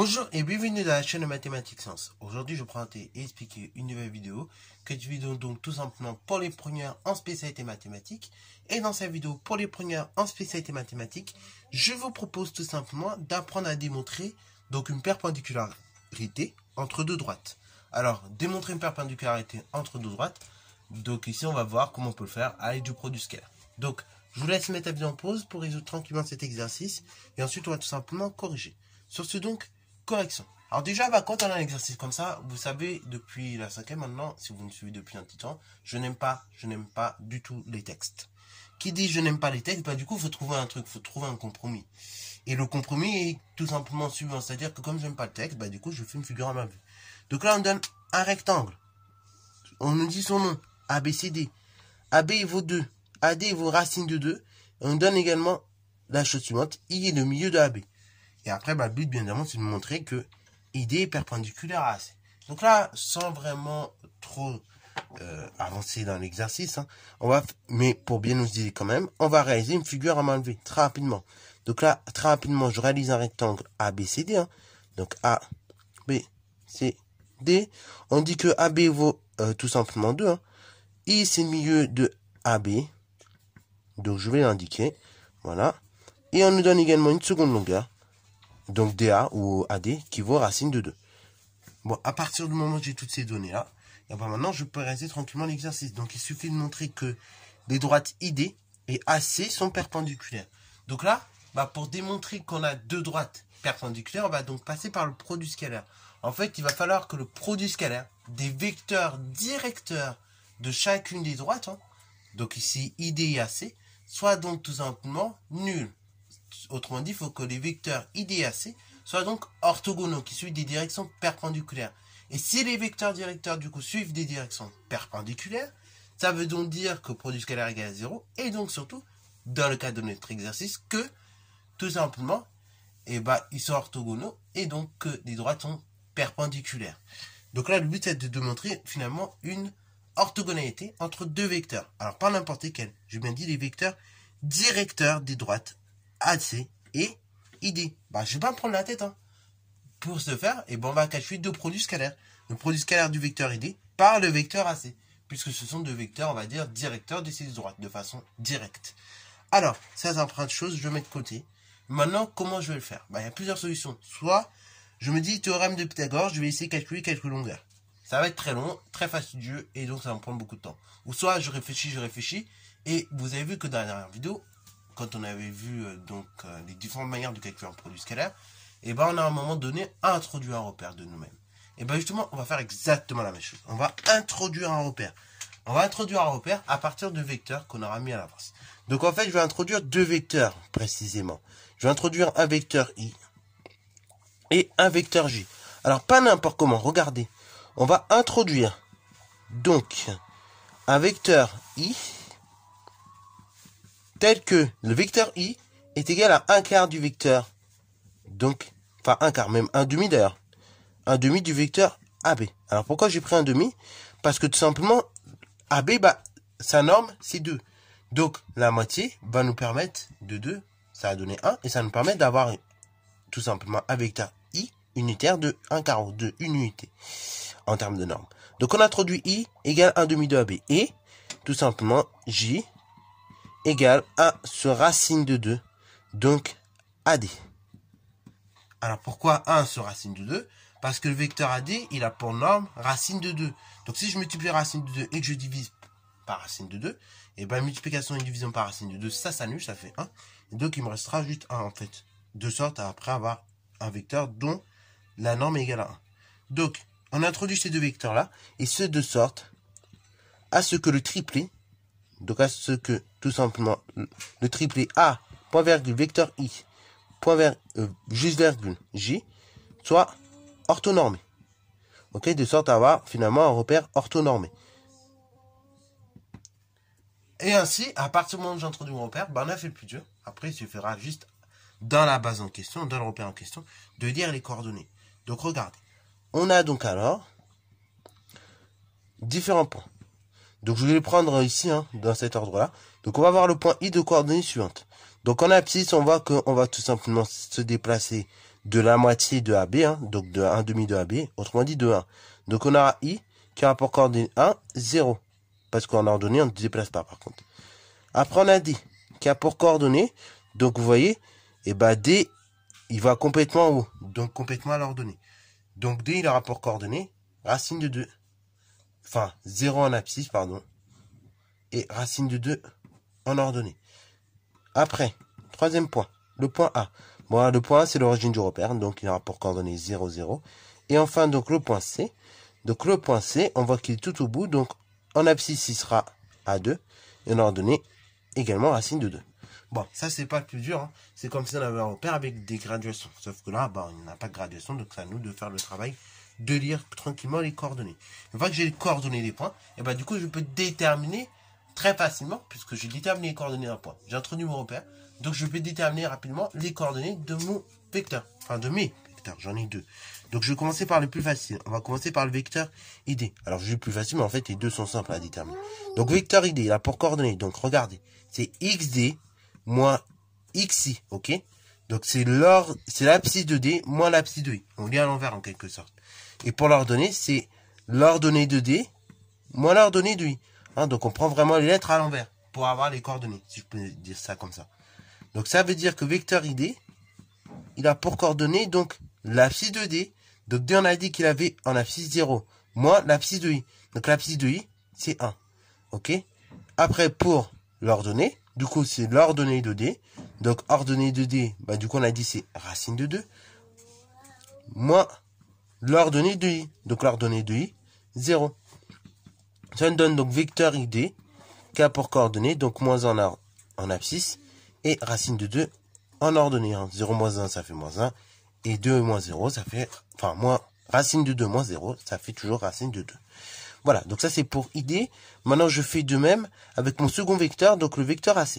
Bonjour et bienvenue dans la chaîne Mathématiques Sens. Aujourd'hui, je vais présenter et expliquer une nouvelle vidéo que tu vidéo donc tout simplement pour les premières en spécialité mathématiques. Et dans cette vidéo pour les premières en spécialité mathématiques, je vous propose tout simplement d'apprendre à démontrer donc une perpendicularité entre deux droites. Alors, démontrer une perpendicularité entre deux droites, donc ici on va voir comment on peut le faire à l'aide du produit scalaire. Donc, je vous laisse mettre la vidéo en pause pour résoudre tranquillement cet exercice et ensuite on va tout simplement corriger. Sur ce donc, correction. Alors déjà, bah, quand on a un exercice comme ça, vous savez, depuis la cinquième maintenant, si vous me suivez depuis un petit temps, je n'aime pas, je n'aime pas du tout les textes. Qui dit je n'aime pas les textes, bah du coup, faut trouver un truc, faut trouver un compromis. Et le compromis est tout simplement suivant, c'est-à-dire que comme je n'aime pas le texte, bah du coup, je fais une figure à ma vue. Donc là, on donne un rectangle. On nous dit son nom, ABCD. AB vaut 2, AD vaut racine de 2. on donne également la chose suivante, I est le milieu de AB. Et après, bah, le but, bien évidemment, c'est de montrer que ID est perpendiculaire à AC. Donc là, sans vraiment trop euh, avancer dans l'exercice, hein, on va, mais pour bien nous dire quand même, on va réaliser une figure à main levée, très rapidement. Donc là, très rapidement, je réalise un rectangle ABCD. Hein. donc A, B, C, D. On dit que AB vaut euh, tout simplement 2. Hein. I, c'est le milieu de AB. Donc je vais l'indiquer. Voilà. Et on nous donne également une seconde longueur donc DA ou AD, qui vaut racine de 2. Bon, à partir du moment où j'ai toutes ces données-là, eh ben, maintenant, je peux réaliser tranquillement l'exercice. Donc, il suffit de montrer que les droites ID et AC sont perpendiculaires. Donc là, bah, pour démontrer qu'on a deux droites perpendiculaires, on va donc passer par le produit scalaire. En fait, il va falloir que le produit scalaire des vecteurs directeurs de chacune des droites, hein, donc ici ID et AC, soit donc tout simplement nul. Autrement dit, il faut que les vecteurs IDAC soient donc orthogonaux, qui suivent des directions perpendiculaires. Et si les vecteurs directeurs, du coup, suivent des directions perpendiculaires, ça veut donc dire que produit scalaire égal à 0, et donc surtout, dans le cas de notre exercice, que, tout simplement, eh ben, ils sont orthogonaux, et donc que les droites sont perpendiculaires. Donc là, le but, c'est de démontrer, finalement, une orthogonalité entre deux vecteurs. Alors, pas n'importe quel. J'ai bien dit les vecteurs directeurs des droites AC ah, et ID. Bah, je vais pas me prendre la tête. Hein. Pour ce faire, et eh ben, on va calculer deux produits scalaires. Le produit scalaire du vecteur ID par le vecteur AC. Puisque ce sont deux vecteurs, on va dire, directeurs des de droites de façon directe. Alors, ça, c'est de choses, je mets de côté. Maintenant, comment je vais le faire bah, Il y a plusieurs solutions. Soit, je me dis, théorème de Pythagore, je vais essayer de calculer quelques longueurs. Ça va être très long, très fastidieux, et donc ça va me prendre beaucoup de temps. Ou soit, je réfléchis, je réfléchis, et vous avez vu que dans la dernière vidéo, quand on avait vu euh, donc euh, les différentes manières de calculer un produit scalaire, et eh ben on a à un moment donné introduit un repère de nous-mêmes. Et eh ben justement, on va faire exactement la même chose. On va introduire un repère. On va introduire un repère à partir de vecteurs qu'on aura mis à l'avance. Donc en fait, je vais introduire deux vecteurs précisément. Je vais introduire un vecteur i et un vecteur j. Alors pas n'importe comment, regardez. On va introduire donc un vecteur i tel que le vecteur i est égal à un quart du vecteur, donc, enfin un quart, même un demi d'ailleurs, un demi du vecteur AB. Alors pourquoi j'ai pris un demi Parce que tout simplement, AB, bah, sa norme, c'est 2. Donc la moitié va nous permettre de 2, ça a donné 1, et ça nous permet d'avoir tout simplement un vecteur i unitaire de 1 quart, de 1 unité, en termes de normes. Donc on introduit i égale 1 demi de AB, et tout simplement j égale à ce racine de 2, donc AD. Alors pourquoi 1 sur racine de 2 Parce que le vecteur AD, il a pour norme racine de 2. Donc si je multiplie racine de 2 et que je divise par racine de 2, et eh bien multiplication et division par racine de 2, ça s'annule, ça fait 1. Et donc il me restera juste 1 en fait. De sorte à après avoir un vecteur dont la norme est égale à 1. Donc on introduit ces deux vecteurs là, et ce de sorte à ce que le triplé, donc à ce que tout simplement le triplé A, point virgule, vecteur I, point virgule, euh, juste virgule, J, soit orthonormé. Ok, de sorte à avoir finalement un repère orthonormé. Et ainsi, à partir du moment où j'introduis mon repère, ben, on a fait plus dur. Après, il suffira juste dans la base en question, dans le repère en question, de dire les coordonnées. Donc, regardez. On a donc alors différents points. Donc, je vais les prendre ici, hein, dans cet ordre-là. Donc on va voir le point I de coordonnées suivantes. Donc en abscisse, on voit qu'on va tout simplement se déplacer de la moitié de AB, hein, donc de 1 demi de AB, autrement dit de 1. Donc on aura I qui a pour coordonnées 1, 0. Parce qu'en ordonnée, on ne se déplace pas par contre. Après on a D qui a pour coordonnées, donc vous voyez, et eh bah ben, D, il va complètement en haut, donc complètement à l'ordonnée. Donc D, il a pour coordonnées racine de 2. Enfin, 0 en abscisse, pardon. Et racine de 2 en ordonnée. Après, troisième point, le point A. Bon, le point A, c'est l'origine du repère, donc il aura pour coordonnées 0, 0. Et enfin, donc le point C. Donc le point C, on voit qu'il est tout au bout, donc en abscisse, il sera à 2, et en ordonnée également racine de 2. Bon, ça c'est pas le plus dur, hein. c'est comme si on avait un repère avec des graduations, sauf que là, bah, on n'a pas de graduation, donc c'est à nous de faire le travail de lire tranquillement les coordonnées. Une fois que j'ai les coordonnées des points, et eh ben, du coup je peux déterminer très facilement puisque j'ai déterminé les coordonnées d'un point. J'ai introduit mon repère, donc je vais déterminer rapidement les coordonnées de mon vecteur, enfin de mes vecteurs, j'en ai deux. Donc je vais commencer par le plus facile, on va commencer par le vecteur ID. Alors je le plus facile, mais en fait les deux sont simples à déterminer. Donc vecteur ID, il a pour coordonnées, donc regardez, c'est XD moins XI, ok donc c'est l'ordre, c'est l'abscisse de D moins l'abscisse de I. On lit à l'envers en quelque sorte. Et pour l'ordonnée, c'est l'ordonnée de D moins l'ordonnée de I. Hein, donc on prend vraiment les lettres à l'envers pour avoir les coordonnées, si je peux dire ça comme ça. Donc ça veut dire que vecteur ID, il a pour coordonnées donc l'abscisse de D. Donc D, on a dit qu'il avait en abscisse 0, moins l'abscisse de I. Donc l'abscisse de I, c'est 1. OK Après, pour l'ordonnée, du coup, c'est l'ordonnée de D. Donc ordonnée de D, bah, du coup, on a dit c'est racine de 2, moins l'ordonnée de I. Donc l'ordonnée de I, 0. Ça nous donne donc vecteur ID, K pour coordonnées, donc moins 1 en, en abscisse, et racine de 2 en ordonnée. 0 hein. moins 1, ça fait moins 1, et 2 moins 0, ça fait, enfin, moins, racine de 2 moins 0, ça fait toujours racine de 2. Voilà, donc ça c'est pour ID. Maintenant, je fais de même avec mon second vecteur, donc le vecteur AC.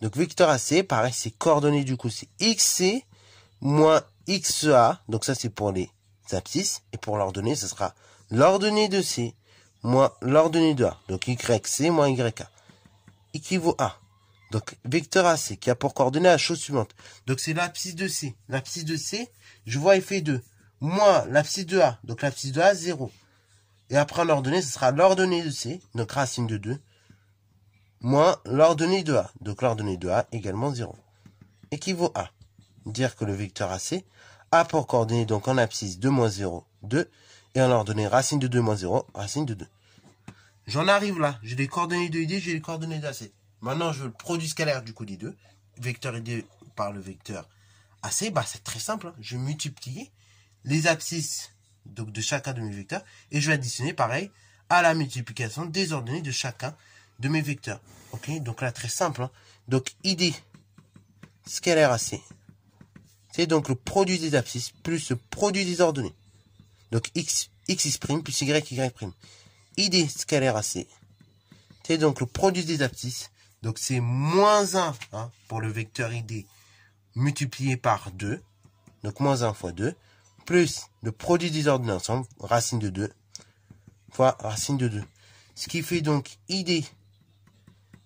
Donc vecteur AC, pareil, c'est coordonnées du coup, c'est XC moins XA, donc ça c'est pour les abscisses, et pour l'ordonnée, ce sera l'ordonnée de C moins l'ordonnée de A, donc YC moins YA, équivaut à. Donc vecteur AC qui a pour coordonnée la chose suivante. Donc c'est l'abscisse de C. L'abscisse de C, je vois effet 2, moins l'abscisse de A, donc l'abscisse de A, 0. Et après l'ordonnée, ce sera l'ordonnée de C, donc racine de 2, moins l'ordonnée de A, donc l'ordonnée de A également 0. Équivaut à dire que le vecteur AC a pour coordonnée donc en abscisse 2 moins 0, 2, et on ordonnée racine de 2 moins 0, racine de 2. J'en arrive là. J'ai les coordonnées de ID, j'ai les coordonnées d'AC. Maintenant, je veux le produit scalaire du coup des deux. Vecteur ID par le vecteur AC, bah, c'est très simple. Je hein. Je multiplier les abscisses donc de chacun de mes vecteurs et je vais additionner pareil à la multiplication des ordonnées de chacun de mes vecteurs. Ok, donc là très simple. Hein. Donc ID scalaire AC, c'est donc le produit des abscisses plus le produit des ordonnées. Donc x, x plus y, ID scalaire c, C'est donc le produit des abscisses. Donc c'est moins 1 hein, pour le vecteur ID multiplié par 2. Donc moins 1 fois 2. Plus le produit des ordres d'ensemble, racine de 2, fois racine de 2. Ce qui fait donc ID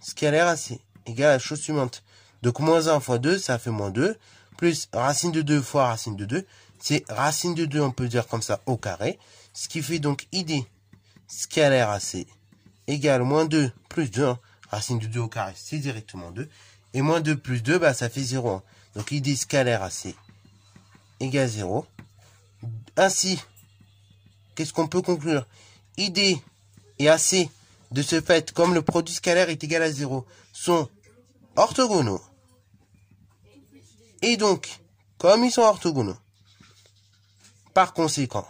scalaire c égale à la chose suivante. Donc moins 1 fois 2, ça fait moins 2 plus racine de 2 fois racine de 2, c'est racine de 2, on peut dire comme ça, au carré. Ce qui fait donc ID scalaire AC égale moins 2 plus 2, hein. racine de 2 au carré, c'est directement 2. Et moins 2 plus 2, bah, ça fait 0. Hein. Donc ID scalaire AC égale 0. Ainsi, qu'est-ce qu'on peut conclure ID et AC, de ce fait, comme le produit scalaire est égal à 0, sont orthogonaux. Et donc, comme ils sont orthogonaux, par conséquent,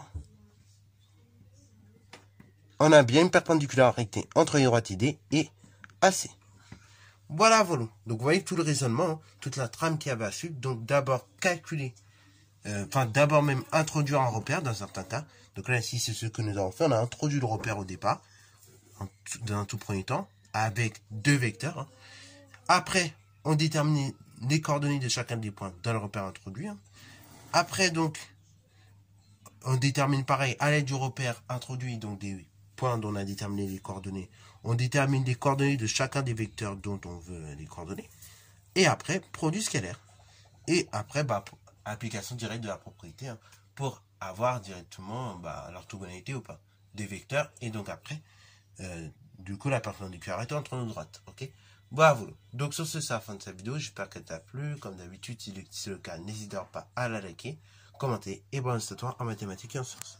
on a bien une perpendicularité entre les droites D et AC. Voilà, voilà. Donc, vous voyez tout le raisonnement, hein, toute la trame qui avait à suivre. Donc, d'abord calculer, euh, enfin, d'abord même introduire un repère dans un certain cas. Donc là, ici, c'est ce que nous avons fait. On a introduit le repère au départ, dans un tout premier temps, avec deux vecteurs. Hein. Après, on détermine les coordonnées de chacun des points dans le repère introduit. Après, donc, on détermine pareil, à l'aide du repère introduit, donc des points dont on a déterminé les coordonnées, on détermine les coordonnées de chacun des vecteurs dont on veut les coordonnées. Et après, produit scalaire. Et après, bah, application directe de la propriété hein, pour avoir directement bah, l'orthogonalité ou pas des vecteurs. Et donc après, euh, du coup, la part du est entre nos droites. ok Bravo Donc sur ce, c'est la fin de cette vidéo. J'espère qu'elle t'a plu. Comme d'habitude, si c'est le cas, n'hésite pas à la liker, commenter et bonne toi en mathématiques et en sciences.